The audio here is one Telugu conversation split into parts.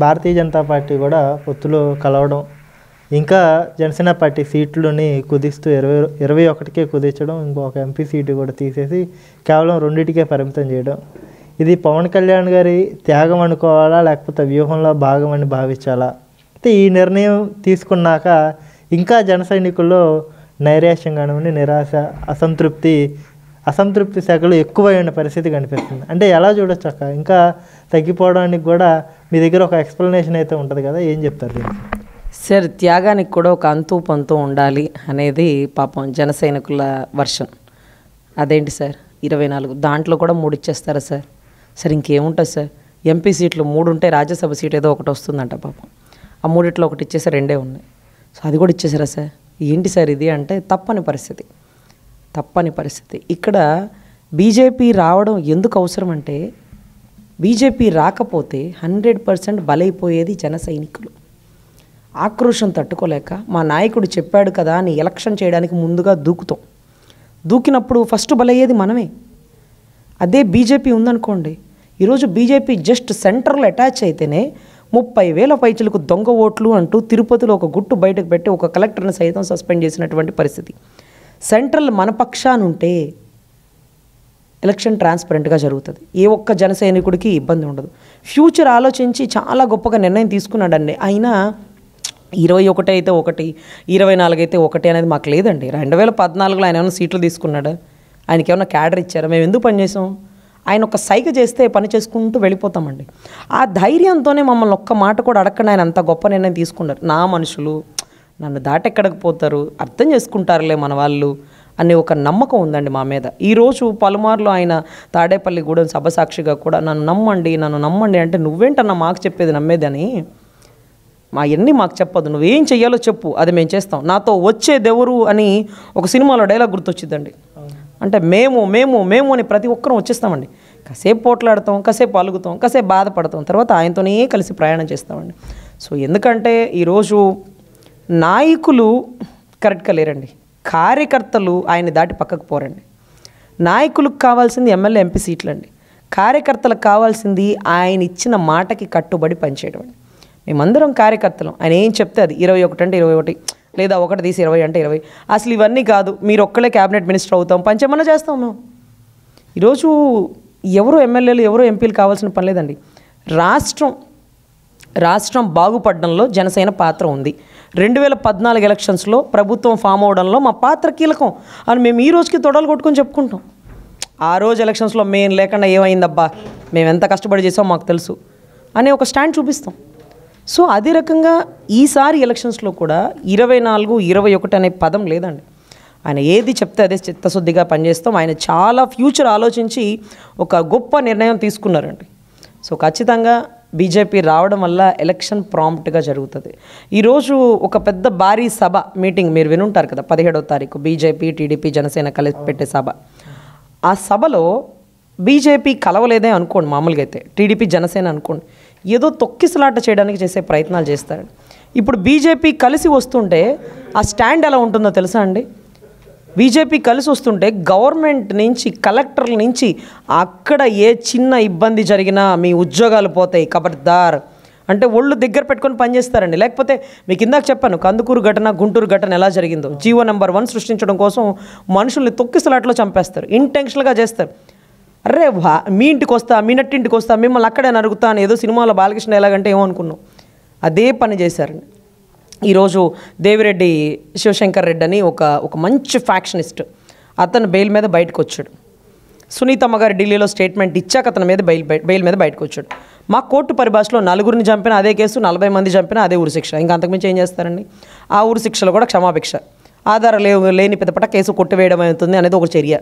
భారతీయ జనతా పార్టీ కూడా ఒత్తులు కలవడం ఇంకా జనసేన పార్టీ సీట్లని కుదిస్తూ ఇరవై ఇరవై ఒకటికే కుదించడం ఇంకొక ఎంపీ సీటు కూడా తీసేసి కేవలం రెండింటికే పరిమితం చేయడం ఇది పవన్ కళ్యాణ్ గారి త్యాగం అనుకోవాలా లేకపోతే వ్యూహంలో భాగం అని భావించాలా అయితే ఈ నిర్ణయం తీసుకున్నాక ఇంకా జన సైనికుల్లో నైరాశ్యం కానివ్వండి నిరాశ అసంతృప్తి అసంతృప్తి శాఖలు ఎక్కువైన పరిస్థితి కనిపిస్తుంది అంటే ఎలా చూడొచ్చు ఇంకా తగ్గిపోవడానికి కూడా మీ దగ్గర ఒక ఎక్స్ప్లెనేషన్ అయితే ఉంటుంది కదా ఏం చెప్తారు దీనికి సార్ త్యాగానికి కూడా ఒక అంతు పంతు ఉండాలి అనేది పాపం జన సైనికుల వర్షన్ అదేంటి సార్ ఇరవై నాలుగు దాంట్లో కూడా మూడు ఇచ్చేస్తారా సార్ సార్ ఇంకేముంటుంది సార్ ఎంపీ సీట్లు మూడు ఉంటే రాజ్యసభ సీట్ ఏదో ఒకటి వస్తుందంట పాపం ఆ మూడిట్లో ఒకటి ఇచ్చేసే రెండే ఉన్నాయి సో అది కూడా ఇచ్చేసారా సార్ ఏంటి సార్ ఇది అంటే తప్పని పరిస్థితి తప్పని పరిస్థితి ఇక్కడ బీజేపీ రావడం ఎందుకు అవసరం అంటే బీజేపీ రాకపోతే హండ్రెడ్ పర్సెంట్ బలైపోయేది జన సైనికులు ఆక్రోషం తట్టుకోలేక మా నాయకుడు చెప్పాడు కదా అని ఎలక్షన్ చేయడానికి ముందుగా దూకుతాం దూకినప్పుడు ఫస్ట్ బలయ్యేది మనమే అదే బీజేపీ ఉందనుకోండి ఈరోజు బీజేపీ జస్ట్ సెంటర్లో అటాచ్ అయితేనే ముప్పై వేల పైచులకు దొంగ ఓట్లు అంటూ తిరుపతిలో ఒక గుట్టు బయటకు పెట్టి ఒక కలెక్టర్ని సైతం సస్పెండ్ చేసినటువంటి పరిస్థితి సెంట్రల్ మన పక్షానుంటే ఎలక్షన్ ట్రాన్స్పరెంట్గా జరుగుతుంది ఏ ఒక్క జన సైనికుడికి ఇబ్బంది ఉండదు ఫ్యూచర్ ఆలోచించి చాలా గొప్పగా నిర్ణయం తీసుకున్నాడండి అయినా ఇరవై ఒకటి అయితే ఒకటి ఇరవై నాలుగు అయితే ఒకటి అనేది మాకు లేదండి రెండు వేల పద్నాలుగులో ఆయన ఏమైనా సీట్లు తీసుకున్నాడు ఆయనకి ఏమైనా క్యాడర్ ఇచ్చారా మేము ఎందుకు పనిచేసాం ఆయన ఒక సైగ చేస్తే పని చేసుకుంటూ వెళ్ళిపోతామండి ఆ ధైర్యంతోనే మమ్మల్ని ఒక్క మాట కూడా అడగండి ఆయన అంత గొప్ప నిర్ణయం తీసుకున్నారు నా మనుషులు నన్ను దాటెక్కడకపోతారు అర్థం చేసుకుంటారులే మన వాళ్ళు అనే ఒక నమ్మకం ఉందండి మా మీద ఈరోజు పలుమార్లు ఆయన తాడేపల్లి సభ సాక్షిగా కూడా నన్ను నమ్మండి నన్ను నమ్మండి అంటే నువ్వేంటన్నా మాకు చెప్పేది నమ్మేదని మా ఎన్ని మాకు చెప్పదు నువ్వేం చెయ్యాలో చెప్పు అది మేము చేస్తాం నాతో వచ్చేదెవరు అని ఒక సినిమాలో డైలాగ్ గుర్తొచ్చిందండి అంటే మేము మేము మేము అని ప్రతి ఒక్కరూ వచ్చేస్తామండి కాసేపు పోట్లాడతాం కాసేపు అలుగుతాం కాసేపు బాధపడతాం తర్వాత ఆయనతోనే కలిసి ప్రయాణం చేస్తామండి సో ఎందుకంటే ఈరోజు నాయకులు కరెక్ట్గా లేరండి కార్యకర్తలు ఆయన దాటి పక్కకు పోరండి నాయకులకు కావాల్సింది ఎమ్మెల్యే ఎంపీ సీట్లండి కార్యకర్తలకు కావాల్సింది ఆయన ఇచ్చిన మాటకి కట్టుబడి పనిచేయడం అండి మేమందరం కార్యకర్తలం ఆయన ఏం చెప్తే అది ఇరవై ఒకటి అంటే ఇరవై ఒకటి లేదా ఒకటి తీసి ఇరవై అంటే ఇరవై అసలు ఇవన్నీ కాదు మీరు ఒక్కలే క్యాబినెట్ మినిస్టర్ అవుతాం పంచమన్నా చేస్తాం మేము ఈరోజు ఎవరు ఎమ్మెల్యేలు ఎవరు ఎంపీలు కావాల్సిన పని లేదండి రాష్ట్రం రాష్ట్రం బాగుపడడంలో జనసేన పాత్ర ఉంది రెండు వేల పద్నాలుగు ఎలక్షన్స్లో ప్రభుత్వం ఫామ్ అవడంలో మా పాత్ర కీలకం అని మేము ఈ రోజుకి తొడలు కొట్టుకొని చెప్పుకుంటాం ఆ రోజు ఎలక్షన్స్లో మేము లేకుండా ఏమైందబ్బా మేము ఎంత కష్టపడి చేసామో మాకు తెలుసు అనే ఒక స్టాండ్ చూపిస్తాం సో అదే రకంగా ఈసారి ఎలక్షన్స్లో కూడా ఇరవై నాలుగు ఇరవై ఒకటి అనే పదం లేదండి ఆయన ఏది చెప్తే అదే చిత్తశుద్ధిగా పనిచేస్తాం ఆయన చాలా ఫ్యూచర్ ఆలోచించి ఒక గొప్ప నిర్ణయం తీసుకున్నారండి సో ఖచ్చితంగా బీజేపీ రావడం వల్ల ఎలక్షన్ ప్రాంప్ట్గా జరుగుతుంది ఈరోజు ఒక పెద్ద భారీ సభ మీటింగ్ మీరు వినుంటారు కదా పదిహేడో తారీఖు బీజేపీ టీడీపీ జనసేన కలిసి పెట్టే సభ ఆ సభలో బీజేపీ కలవలేదే అనుకోండి మామూలుగా అయితే టీడీపీ జనసేన అనుకోండి ఏదో తొక్కిసలాట చేయడానికి చేసే ప్రయత్నాలు చేస్తారు ఇప్పుడు బీజేపీ కలిసి వస్తుంటే ఆ స్టాండ్ ఎలా ఉంటుందో తెలుసా అండి బీజేపీ కలిసి వస్తుంటే గవర్నమెంట్ నుంచి కలెక్టర్ల నుంచి అక్కడ ఏ చిన్న ఇబ్బంది జరిగినా మీ ఉద్యోగాలు పోతాయి కబడ్దార్ అంటే ఒళ్ళు దగ్గర పెట్టుకొని పనిచేస్తారండి లేకపోతే మీకు ఇందాక చెప్పాను కందుకూరు ఘటన గుంటూరు ఘటన ఎలా జరిగిందో జీవో నెంబర్ వన్ సృష్టించడం కోసం మనుషుల్ని తొక్కిసలాట్లో చంపేస్తారు ఇంటెన్షనల్గా చేస్తారు అరే వా మీ ఇంటికి వస్తా మీ నట్టింటికి వస్తా మిమ్మల్ని అక్కడే నరుగుతా అని ఏదో సినిమాలో బాలకృష్ణ ఎలాగంటే ఏమో అనుకున్నాం అదే పని చేశారండి ఈరోజు దేవిరెడ్డి శివశంకర్ రెడ్డి అని ఒక ఒక మంచి ఫ్యాక్షనిస్ట్ అతను బెయిల్ మీద బయటకు వచ్చాడు సునీతమ్మ గారు ఢిల్లీలో స్టేట్మెంట్ ఇచ్చాక అతని మీద బెయిల్ బెయిల్ మీద బయటకు వచ్చాడు మా కోర్టు పరిభాషలో నలుగురిని చంపిన అదే కేసు నలభై మంది చంపిన అదే ఊరు శిక్ష ఇంకా అంతకుమించి ఏం చేస్తారండి ఆ ఊరు శిక్షలో కూడా క్షమాభిక్ష ఆధార లేవు లేని పెద్దపట కేసు కొట్టివేయడం అవుతుంది అనేది ఒక చర్య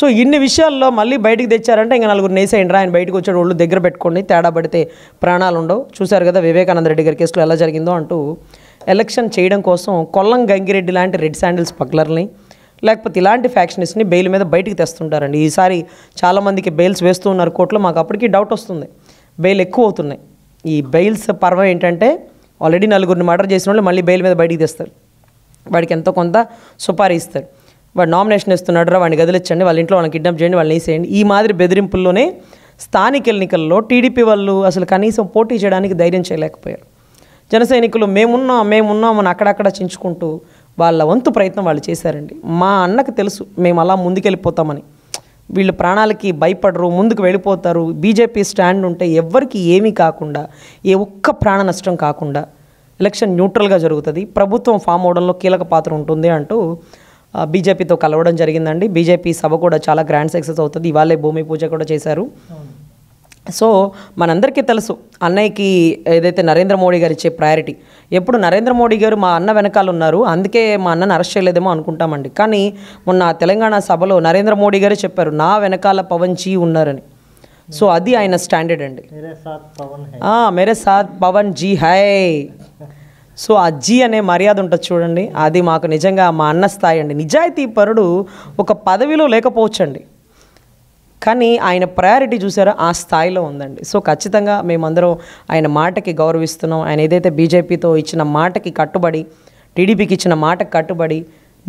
సో ఇన్ని విషయాల్లో మళ్ళీ బయటికి తెచ్చారంటే ఇంకా నలుగురు నేసేయండి రా ఆయన బయటకు వచ్చాడు ఒళ్ళు దగ్గర పెట్టుకోండి తేడా పడితే ప్రాణాలు ఉండవు చూశారు కదా వివేకానంద రెడ్డి గారి కేసులో ఎలా జరిగిందో అంటూ ఎలక్షన్ చేయడం కోసం కొల్లం గంగిరెడ్డి లాంటి రెడ్ శాండిల్స్ పక్లర్ని లేకపోతే ఇలాంటి ఫ్యాక్షనిస్ట్ని బెయిల్ మీద బయటికి తెస్తుంటారండి ఈసారి చాలామందికి బెయిల్స్ వేస్తూ ఉన్నారు కోర్టులో మాకు అప్పటికి డౌట్ వస్తుంది బెయిల్ ఎక్కువ అవుతున్నాయి ఈ బెయిల్స్ పర్వం ఏంటంటే ఆల్రెడీ నలుగురిని మర్డర్ చేసిన వాళ్ళు మళ్ళీ బెయిల్ మీద బయటికి తెస్తారు వాడికి ఎంతో కొంత సుపారీ ఇస్తారు వాడు నామినేషన్ ఇస్తున్నాడు రా వాడిని గదిలించండి వాళ్ళ ఇంట్లో వాళ్ళని కిడ్నాప్ చేయండి వాళ్ళని వేసేయండి ఈ మాదిరి బెదిరింపుల్లోనే స్థానిక ఎన్నికల్లో టీడీపీ వాళ్ళు అసలు కనీసం పోటీ చేయడానికి ధైర్యం చేయలేకపోయారు జనసైనికులు మేమున్నాం మేమున్నామని అక్కడక్కడ చించుకుంటూ వాళ్ళ వంతు ప్రయత్నం వాళ్ళు చేశారండి మా అన్నకు తెలుసు మేము అలా ముందుకెళ్ళిపోతామని వీళ్ళు ప్రాణాలకి భయపడరు ముందుకు వెళ్ళిపోతారు బీజేపీ స్టాండ్ ఉంటే ఎవ్వరికి ఏమీ కాకుండా ఏ ఒక్క ప్రాణ నష్టం కాకుండా ఎలక్షన్ న్యూట్రల్గా జరుగుతుంది ప్రభుత్వం ఫామ్ అవడంలో కీలక పాత్ర ఉంటుంది అంటూ బీజేపీతో కలవడం జరిగిందండి బీజేపీ సభ కూడా చాలా గ్రాండ్ సక్సెస్ అవుతుంది ఇవాళే భూమి పూజ కూడా చేశారు సో మనందరికీ తెలుసు అన్నయ్యకి ఏదైతే నరేంద్ర మోడీ గారు ఇచ్చే ప్రయారిటీ ఎప్పుడు నరేంద్ర మోడీ గారు మా అన్న వెనకాల ఉన్నారు అందుకే మా అన్నను అరెస్ట్ చేయలేదేమో అనుకుంటామండి కానీ మొన్న తెలంగాణ సభలో నరేంద్ర మోడీ గారు చెప్పారు నా వెనకాల పవన్ జీ ఉన్నారని సో అది ఆయన స్టాండర్డ్ అండి మేరే సాత్ పవన్ జీ హై సో ఆ జీ అనే మర్యాద ఉంటుంది చూడండి అది మాకు నిజంగా మా అన్న స్థాయి అండి నిజాయితీ పరుడు ఒక పదవిలో లేకపోవచ్చండి కానీ ఆయన ప్రయారిటీ చూసారో ఆ స్థాయిలో ఉందండి సో ఖచ్చితంగా మేమందరం ఆయన మాటకి గౌరవిస్తున్నాం ఆయన ఏదైతే బీజేపీతో ఇచ్చిన మాటకి కట్టుబడి టీడీపీకి ఇచ్చిన మాటకి కట్టుబడి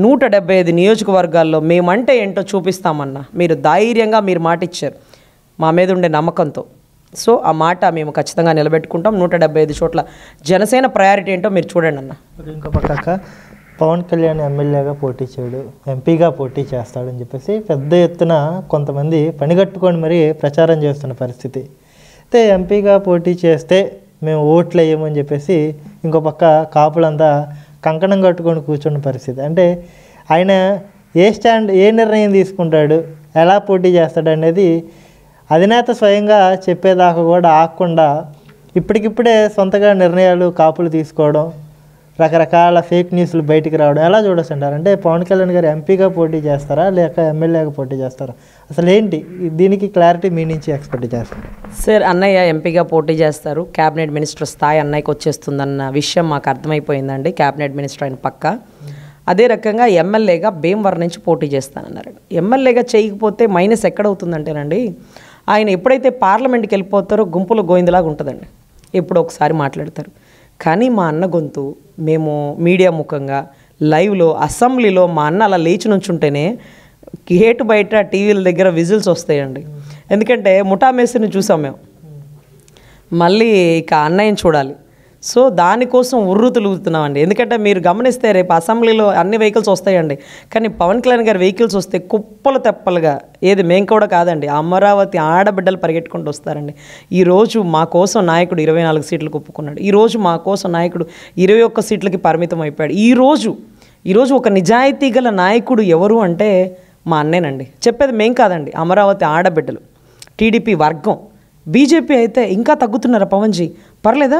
నూట డెబ్బై ఐదు నియోజకవర్గాల్లో మేమంటే ఏంటో చూపిస్తామన్న మీరు ధైర్యంగా మీరు మాట ఇచ్చారు మా మీద ఉండే నమ్మకంతో సో ఆ మాట మేము ఖచ్చితంగా నిలబెట్టుకుంటాం నూట డెబ్బై ఐదు చోట్ల జనసేన ప్రయారిటీ ఏంటో మీరు చూడండి అన్న ఇంకో పక్క పవన్ కళ్యాణ్ ఎమ్మెల్యేగా పోటీ చేయడు ఎంపీగా పోటీ చేస్తాడని చెప్పేసి పెద్ద ఎత్తున కొంతమంది పనిగట్టుకొని మరీ ప్రచారం చేస్తున్న పరిస్థితి అయితే ఎంపీగా పోటీ చేస్తే మేము ఓట్లు వేయమని చెప్పేసి ఇంకో పక్క కాపులంతా కంకణం కట్టుకొని కూర్చున్న పరిస్థితి అంటే ఆయన ఏ స్టాండ్ ఏ నిర్ణయం తీసుకుంటాడు ఎలా పోటీ చేస్తాడు అనేది అధినేత స్వయంగా చెప్పేదాకా కూడా ఆగకుండా ఇప్పటికిప్పుడే సొంతగా నిర్ణయాలు కాపులు తీసుకోవడం రకరకాల ఫేక్ న్యూస్లు బయటికి రావడం ఎలా చూడొచ్చండి అంటే పవన్ కళ్యాణ్ గారు ఎంపీగా పోటీ చేస్తారా లేక ఎమ్మెల్యేగా పోటీ చేస్తారా అసలు ఏంటి దీనికి క్లారిటీ మీ నుంచి ఎక్స్పెక్ట్ చేస్తారు సార్ అన్నయ్య ఎంపీగా పోటీ చేస్తారు క్యాబినెట్ మినిస్టర్ స్థాయి అన్నయ్యకి వచ్చేస్తుందన్న విషయం మాకు అర్థమైపోయిందండి క్యాబినెట్ మినిస్టర్ ఆయన పక్క అదే రకంగా ఎమ్మెల్యేగా భీమవరం నుంచి పోటీ చేస్తానన్నారు ఎమ్మెల్యేగా చేయకపోతే మైనస్ ఎక్కడవుతుందంటేనండి ఆయన ఎప్పుడైతే పార్లమెంట్కి వెళ్ళిపోతారో గుంపులు గోయిందలాగా ఉంటుందండి ఎప్పుడు ఒకసారి మాట్లాడతారు కానీ మా అన్న గొంతు మేము మీడియా ముఖంగా లైవ్లో అసెంబ్లీలో మా అన్న అలా లేచి ఉంటేనే హేటు బయట టీవీల దగ్గర విజిల్స్ వస్తాయండి ఎందుకంటే ముఠా మేసిని చూసాం మేము మళ్ళీ ఇక అన్నయ్యని చూడాలి సో దానికోసం ఉర్రు అండి ఎందుకంటే మీరు గమనిస్తే రేపు అసెంబ్లీలో అన్ని వెహికల్స్ వస్తాయండి కానీ పవన్ కళ్యాణ్ గారి వెహికల్స్ వస్తే కుప్పలు తెప్పలుగా ఏది మేము కూడా కాదండి అమరావతి ఆడబిడ్డలు పరిగెట్టుకుంటూ వస్తారండి ఈరోజు మా కోసం నాయకుడు ఇరవై నాలుగు సీట్లు ఒప్పుకున్నాడు ఈరోజు మా కోసం నాయకుడు ఇరవై ఒక్క సీట్లకి పరిమితం అయిపోయాడు ఈరోజు ఈరోజు ఒక నిజాయితీ గల నాయకుడు ఎవరు అంటే మా అన్నేనండి చెప్పేది మేం కాదండి అమరావతి ఆడబిడ్డలు టీడీపీ వర్గం బీజేపీ అయితే ఇంకా తగ్గుతున్నారా పవన్జీ పర్లేదా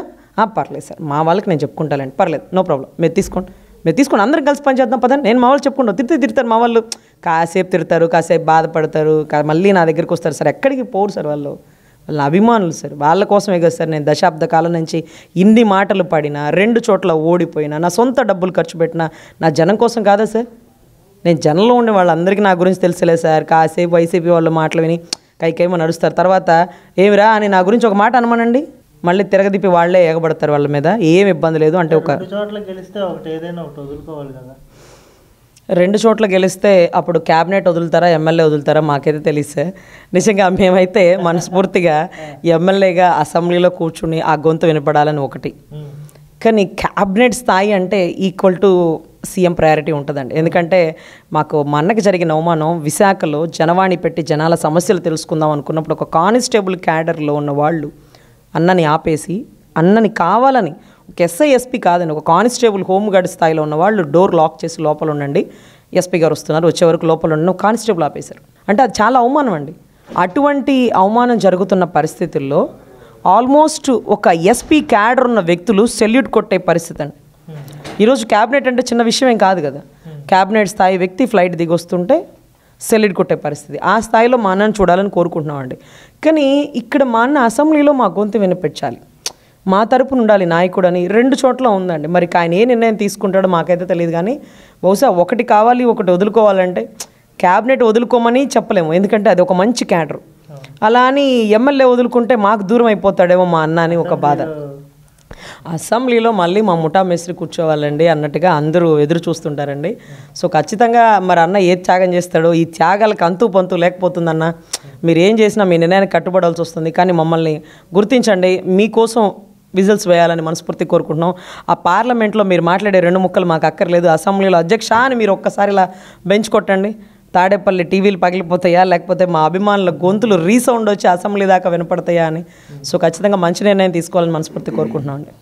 పర్లేదు సార్ మా వాళ్ళకి నేను చెప్పుకుంటానండి పర్లేదు నో ప్రాబ్లం మీరు తీసుకోండి మీరు తీసుకోండి అందరం కలిసి పనిచేద్దాం పదండి నేను మా వాళ్ళు చెప్పుకుంటాను తిరితే తిడతారు మా వాళ్ళు కాసేపు తిడతారు కాసేపు బాధపడతారు మళ్ళీ నా దగ్గరికి వస్తారు సార్ ఎక్కడికి పోరు సార్ వాళ్ళు వాళ్ళ అభిమానులు సార్ వాళ్ళ కోసమే కదా సార్ నేను దశాబ్ద కాలం నుంచి ఇన్ని మాటలు పడినా రెండు చోట్ల ఓడిపోయినా నా సొంత డబ్బులు ఖర్చు పెట్టినా నా జనం కోసం కాదా సార్ నేను జనంలో ఉండే వాళ్ళందరికీ నా గురించి తెలుసులే సార్ కాసేపు వైసీపీ వాళ్ళు మాటలు విని కైకేమో నడుస్తారు తర్వాత ఏమిరా అని నా గురించి ఒక మాట అనమానండి మళ్ళీ తిరగదిప్పి వాళ్ళే ఎగబడతారు వాళ్ళ మీద ఏం ఇబ్బంది లేదు అంటే ఒక చోట్ల గెలిస్తే ఒకటి ఏదైనా ఒకటి వదులుకోవాలి కదా రెండు చోట్ల గెలిస్తే అప్పుడు క్యాబినెట్ వదులుతారా ఎమ్మెల్యే వదులుతారా మాకైతే తెలిస్తే నిజంగా మేమైతే మనస్ఫూర్తిగా ఎమ్మెల్యేగా అసెంబ్లీలో కూర్చుని ఆ గొంతు వినపడాలని ఒకటి కానీ క్యాబినెట్ స్థాయి అంటే ఈక్వల్ టు సీఎం ప్రయారిటీ ఉంటుందండి ఎందుకంటే మాకు మన్నకి జరిగిన అవమానం విశాఖలో జనవాణి పెట్టి జనాల సమస్యలు తెలుసుకుందాం అనుకున్నప్పుడు ఒక కానిస్టేబుల్ క్యాడర్లో ఉన్న వాళ్ళు అన్నని ఆపేసి అన్నని కావాలని ఒక ఎస్ఐ ఎస్పీ కాదని ఒక కానిస్టేబుల్ హోంగార్డ్ స్థాయిలో ఉన్న వాళ్ళు డోర్ లాక్ చేసి లోపల ఉండండి ఎస్పీ గారు వస్తున్నారు వచ్చే వరకు లోపల ఉన్న కానిస్టేబుల్ ఆపేశారు అంటే అది చాలా అవమానం అండి అటువంటి అవమానం జరుగుతున్న పరిస్థితుల్లో ఆల్మోస్ట్ ఒక ఎస్పీ క్యాడర్ ఉన్న వ్యక్తులు సెల్యూట్ కొట్టే పరిస్థితి అండి ఈరోజు క్యాబినెట్ అంటే చిన్న విషయం ఏం కాదు కదా క్యాబినెట్ స్థాయి వ్యక్తి ఫ్లైట్ దిగొస్తుంటే సెల్లిడ్ కొట్టే పరిస్థితి ఆ స్థాయిలో మా అన్నను చూడాలని కోరుకుంటున్నామండి కానీ ఇక్కడ మా అన్న అసెంబ్లీలో మా గొంతు వినిపించాలి మా తరపున ఉండాలి నాయకుడు అని రెండు చోట్ల ఉందండి మరి ఆయన ఏ నిర్ణయం తీసుకుంటాడో మాకైతే తెలియదు కానీ బహుశా ఒకటి కావాలి ఒకటి వదులుకోవాలంటే క్యాబినెట్ వదులుకోమని చెప్పలేము ఎందుకంటే అది ఒక మంచి క్యాడర్ అలా అని ఎమ్మెల్యే వదులుకుంటే మాకు దూరం అయిపోతాడేమో మా అన్న అని ఒక బాధ అసెంబ్లీలో మళ్ళీ మా ముఠా మేస్త్రి కూర్చోవాలండి అన్నట్టుగా అందరూ ఎదురు చూస్తుంటారండి సో ఖచ్చితంగా మరి అన్న ఏ త్యాగం చేస్తాడో ఈ త్యాగాలకు అంతు పంతు లేకపోతుందన్న మీరు ఏం చేసినా మీ నిర్ణయానికి కట్టుబడాల్సి వస్తుంది కానీ మమ్మల్ని గుర్తించండి మీకోసం విజిల్స్ వేయాలని మనస్ఫూర్తి కోరుకుంటున్నాం ఆ పార్లమెంట్లో మీరు మాట్లాడే రెండు ముక్కలు మాకు అక్కర్లేదు అసెంబ్లీలో అధ్యక్ష అని మీరు ఒక్కసారి ఇలా బెంచ్ కొట్టండి తాడేపల్లి టీవీలు పగిలిపోతాయా లేకపోతే మా అభిమానుల గొంతులు రీసౌండ్ వచ్చి అసెంబ్లీ దాకా వినపడతాయా అని సో ఖచ్చితంగా మంచి నిర్ణయం తీసుకోవాలని మనస్ఫూర్తి కోరుకుంటున్నాం అండి